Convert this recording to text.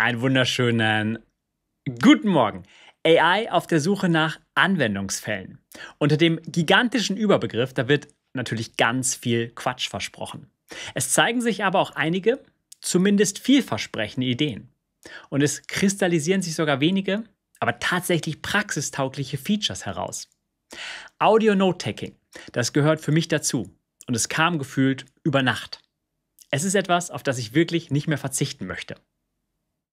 Einen wunderschönen guten Morgen. AI auf der Suche nach Anwendungsfällen. Unter dem gigantischen Überbegriff, da wird natürlich ganz viel Quatsch versprochen. Es zeigen sich aber auch einige, zumindest vielversprechende Ideen. Und es kristallisieren sich sogar wenige, aber tatsächlich praxistaugliche Features heraus. Audio Note-Taking, das gehört für mich dazu. Und es kam gefühlt über Nacht. Es ist etwas, auf das ich wirklich nicht mehr verzichten möchte.